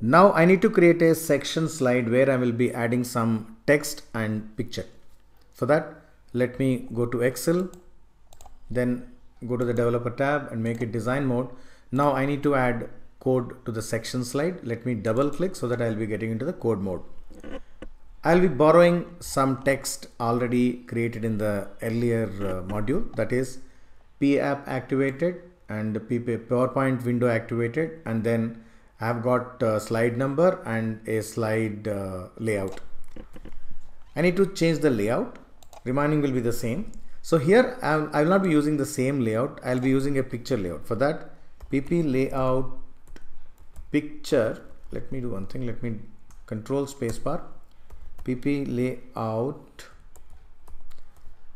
Now I need to create a section slide where I will be adding some text and picture. For that, let me go to Excel, then go to the developer tab and make it design mode. Now I need to add code to the section slide. Let me double click so that I'll be getting into the code mode. I'll be borrowing some text already created in the earlier uh, module that is PApp activated and PowerPoint window activated and then I've got a uh, slide number and a slide uh, layout. I need to change the layout. Remaining will be the same. So here I'll, I'll not be using the same layout. I'll be using a picture layout. For that, pp layout picture. Let me do one thing. Let me control spacebar. pp layout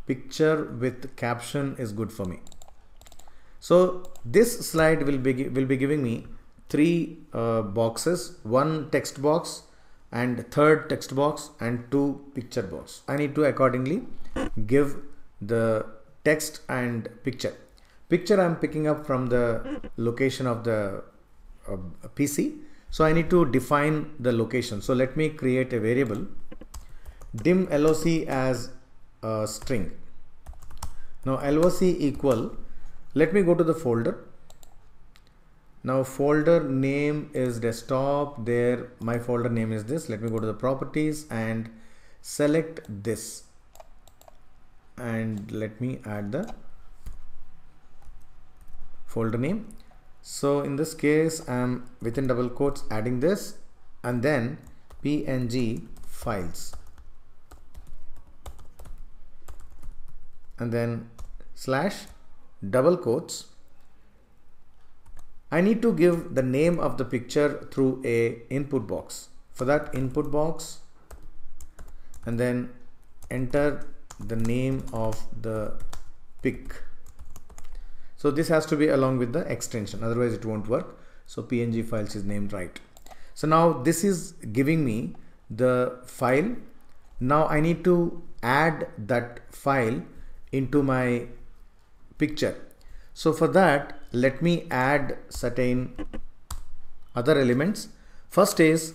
picture with caption is good for me. So this slide will be will be giving me three uh, boxes, one text box and third text box and two picture box. I need to accordingly give the text and picture. Picture I'm picking up from the location of the uh, PC. So I need to define the location. So let me create a variable dim loc as a string. Now loc equal, let me go to the folder now folder name is desktop there my folder name is this let me go to the properties and select this and let me add the folder name so in this case I'm within double quotes adding this and then png files and then slash double quotes I need to give the name of the picture through a input box. For that input box and then enter the name of the pic. So this has to be along with the extension otherwise it won't work. So PNG files is named right. So now this is giving me the file. Now I need to add that file into my picture. So for that, let me add certain other elements. First is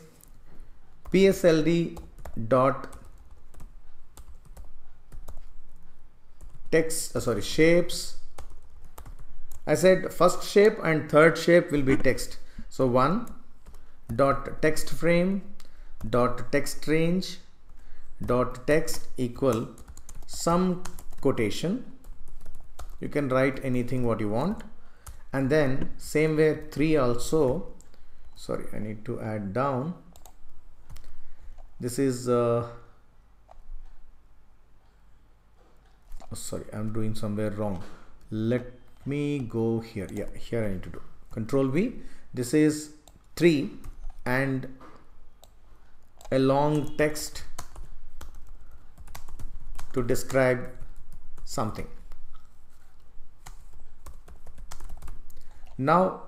psld dot text uh, sorry shapes I said first shape and third shape will be text so one dot text frame dot text range dot text equal some quotation you can write anything what you want and then same way 3 also sorry I need to add down this is uh, oh, sorry I'm doing somewhere wrong let me go here yeah here I need to do control V this is 3 and a long text to describe something now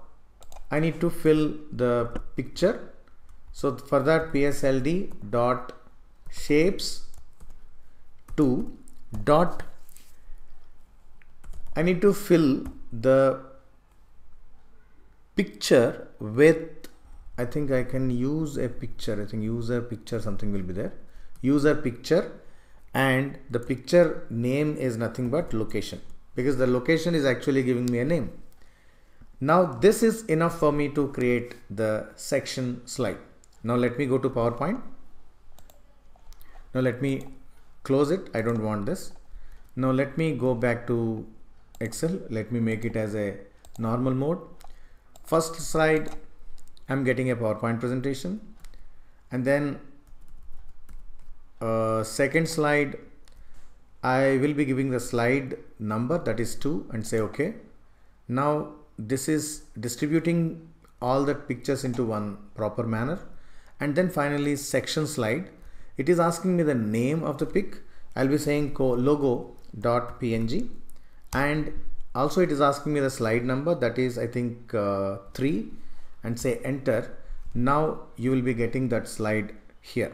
I need to fill the picture so for that psld dot shapes to dot I need to fill the picture with I think I can use a picture I think user picture something will be there user picture and the picture name is nothing but location because the location is actually giving me a name now this is enough for me to create the section slide. Now let me go to PowerPoint. Now let me close it. I don't want this. Now let me go back to Excel. Let me make it as a normal mode. First slide, I'm getting a PowerPoint presentation. And then uh, second slide, I will be giving the slide number that is two and say okay. Now this is distributing all the pictures into one proper manner and then finally section slide it is asking me the name of the pic I'll be saying logo dot png, and also it is asking me the slide number that is I think uh, 3 and say enter now you will be getting that slide here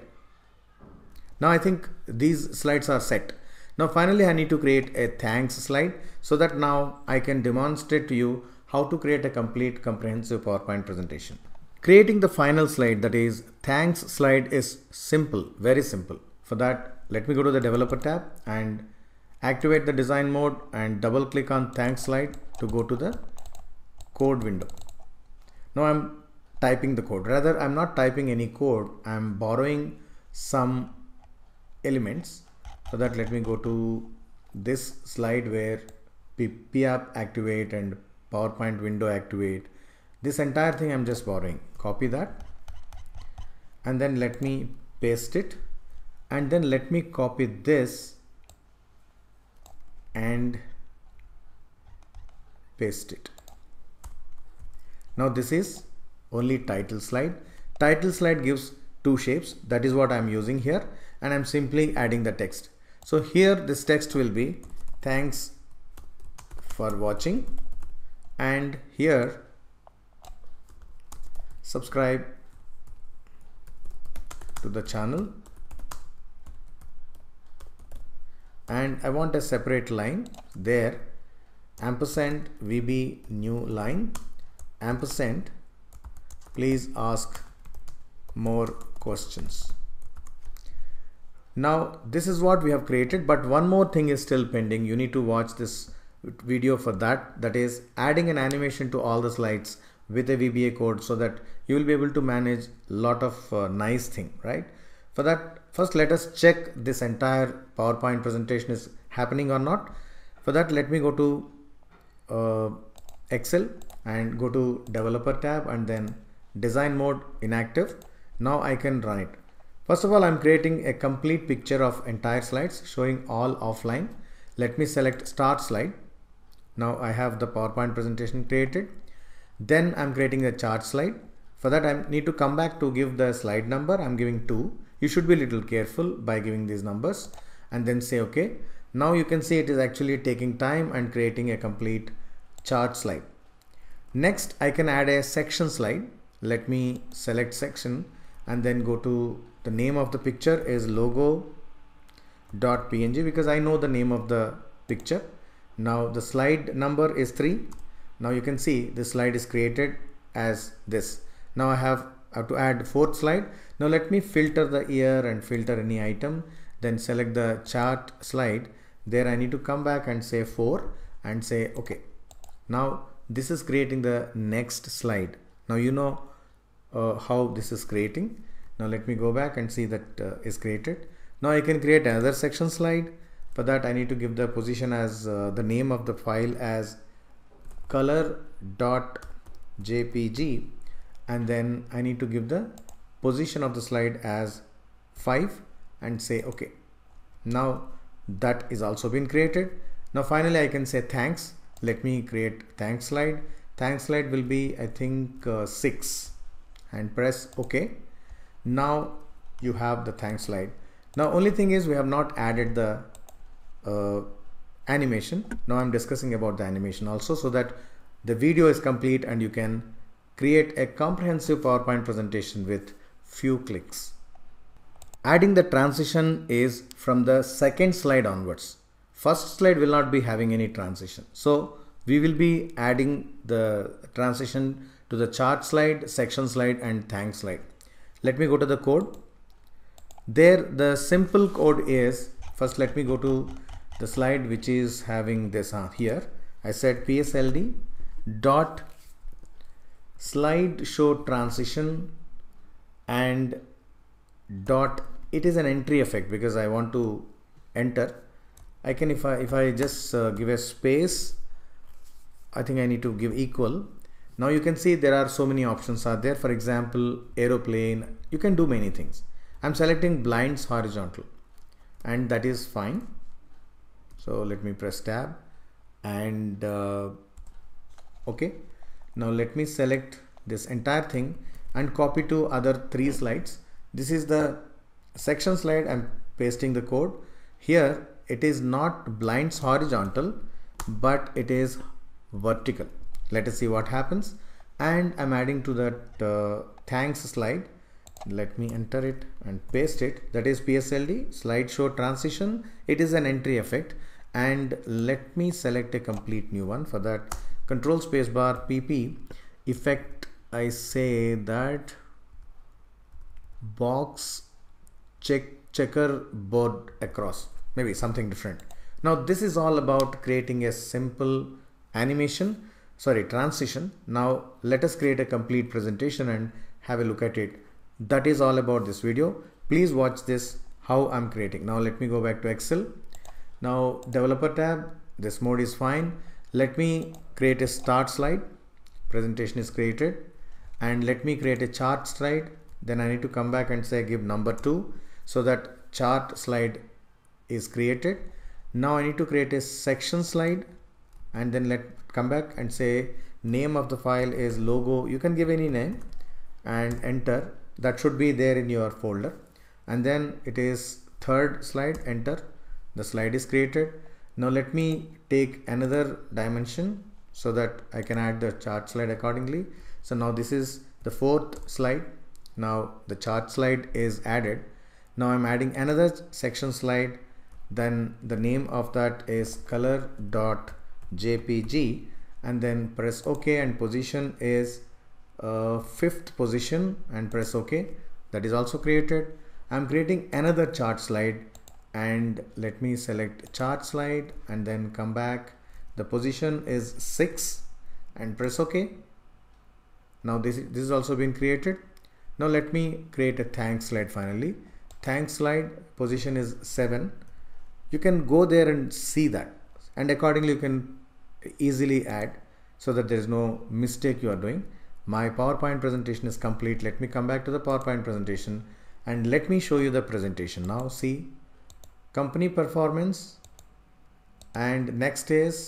now I think these slides are set now finally I need to create a thanks slide so that now I can demonstrate to you how to create a complete comprehensive PowerPoint presentation. Creating the final slide that is thanks slide is simple, very simple. For that, let me go to the developer tab and activate the design mode and double click on thanks slide to go to the code window. Now I'm typing the code. Rather, I'm not typing any code. I'm borrowing some elements. So that let me go to this slide where PApp activate and PowerPoint window activate. This entire thing I'm just borrowing. Copy that and then let me paste it and then let me copy this and paste it. Now this is only title slide. Title slide gives two shapes. That is what I'm using here and I'm simply adding the text. So here this text will be thanks for watching and here subscribe to the channel and I want a separate line there ampersand VB new line ampersand please ask more questions. Now this is what we have created but one more thing is still pending. You need to watch this video for that that is adding an animation to all the slides with a VBA code so that you will be able to manage lot of uh, nice thing right for that first let us check this entire PowerPoint presentation is happening or not for that let me go to uh, Excel and go to developer tab and then design mode inactive now I can run it first of all I'm creating a complete picture of entire slides showing all offline let me select start slide now I have the PowerPoint presentation created. Then I'm creating the chart slide. For that I need to come back to give the slide number. I'm giving 2. You should be a little careful by giving these numbers and then say okay. Now you can see it is actually taking time and creating a complete chart slide. Next I can add a section slide. Let me select section and then go to the name of the picture is logo.png because I know the name of the picture now the slide number is 3. Now you can see this slide is created as this. Now I have, I have to add fourth slide. Now let me filter the year and filter any item. Then select the chart slide. There I need to come back and say 4 and say OK. Now this is creating the next slide. Now you know uh, how this is creating. Now let me go back and see that uh, is created. Now I can create another section slide for that I need to give the position as uh, the name of the file as color.jpg and then I need to give the position of the slide as 5 and say OK. Now that is also been created. Now finally I can say thanks. Let me create thanks slide. Thanks slide will be I think uh, 6 and press OK. Now you have the thanks slide. Now only thing is we have not added the uh, animation. Now I'm discussing about the animation also so that the video is complete and you can create a comprehensive PowerPoint presentation with few clicks. Adding the transition is from the second slide onwards. First slide will not be having any transition. So we will be adding the transition to the chart slide, section slide and thanks slide. Let me go to the code. There the simple code is first let me go to the slide which is having this uh, here I said PSLD dot slide show transition and dot it is an entry effect because I want to enter I can if I if I just uh, give a space I think I need to give equal now you can see there are so many options are there for example aeroplane you can do many things I'm selecting blinds horizontal and that is fine so let me press tab and uh, okay now let me select this entire thing and copy to other three slides this is the section slide I'm pasting the code here it is not blinds horizontal but it is vertical let us see what happens and I'm adding to that uh, thanks slide let me enter it and paste it that is PSLD slideshow transition it is an entry effect and let me select a complete new one for that control spacebar PP effect I say that box check checker board across maybe something different now this is all about creating a simple animation sorry transition now let us create a complete presentation and have a look at it that is all about this video please watch this how I'm creating now let me go back to Excel now developer tab, this mode is fine. Let me create a start slide. Presentation is created and let me create a chart slide. Then I need to come back and say give number two so that chart slide is created. Now I need to create a section slide and then let come back and say name of the file is logo. You can give any name and enter that should be there in your folder and then it is third slide enter the slide is created now let me take another dimension so that I can add the chart slide accordingly so now this is the fourth slide now the chart slide is added now I'm adding another section slide then the name of that is color dot jpg and then press ok and position is uh, fifth position and press ok that is also created I'm creating another chart slide and let me select chart slide and then come back the position is 6 and press ok now this this has also been created now let me create a thanks slide finally thanks slide position is 7 you can go there and see that and accordingly you can easily add so that there is no mistake you are doing my PowerPoint presentation is complete let me come back to the PowerPoint presentation and let me show you the presentation now see company performance and next is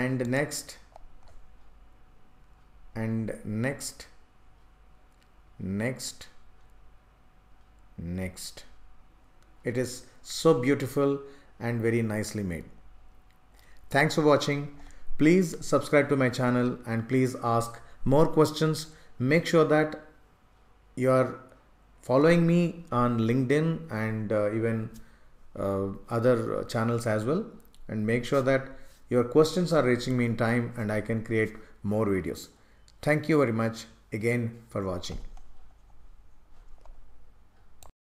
and next and next next next it is so beautiful and very nicely made thanks for watching please subscribe to my channel and please ask more questions make sure that you are following me on linkedin and uh, even uh, other channels as well and make sure that your questions are reaching me in time and I can create more videos. Thank you very much again for watching.